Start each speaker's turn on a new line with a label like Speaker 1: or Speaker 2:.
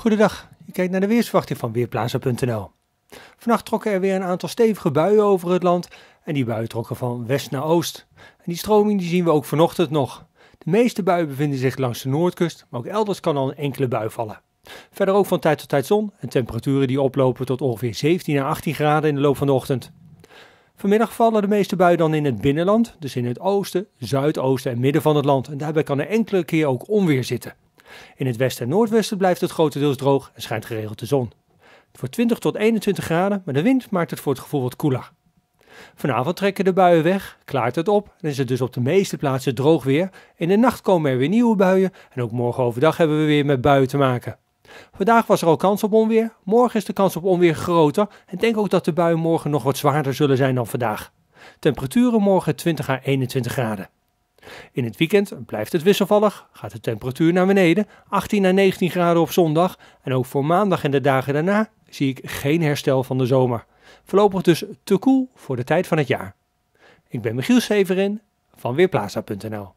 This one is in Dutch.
Speaker 1: Goedendag, je kijkt naar de weersverwachting van Weerplaza.nl. Vannacht trokken er weer een aantal stevige buien over het land en die buien trokken van west naar oost. En die stroming die zien we ook vanochtend nog. De meeste buien bevinden zich langs de noordkust, maar ook elders kan al een enkele bui vallen. Verder ook van tijd tot tijd zon en temperaturen die oplopen tot ongeveer 17 à 18 graden in de loop van de ochtend. Vanmiddag vallen de meeste buien dan in het binnenland, dus in het oosten, zuidoosten en midden van het land. En daarbij kan er enkele keer ook onweer zitten. In het westen en noordwesten blijft het grotendeels droog en schijnt geregeld de zon. Het wordt 20 tot 21 graden, maar de wind maakt het voor het gevoel wat koeler. Vanavond trekken de buien weg, klaart het op en is het dus op de meeste plaatsen droog weer. In de nacht komen er weer nieuwe buien en ook morgen overdag hebben we weer met buien te maken. Vandaag was er al kans op onweer, morgen is de kans op onweer groter en denk ook dat de buien morgen nog wat zwaarder zullen zijn dan vandaag. Temperaturen morgen 20 à 21 graden. In het weekend blijft het wisselvallig, gaat de temperatuur naar beneden, 18 à 19 graden op zondag. En ook voor maandag en de dagen daarna zie ik geen herstel van de zomer. Voorlopig dus te koel voor de tijd van het jaar. Ik ben Michiel Severin van Weerplaza.nl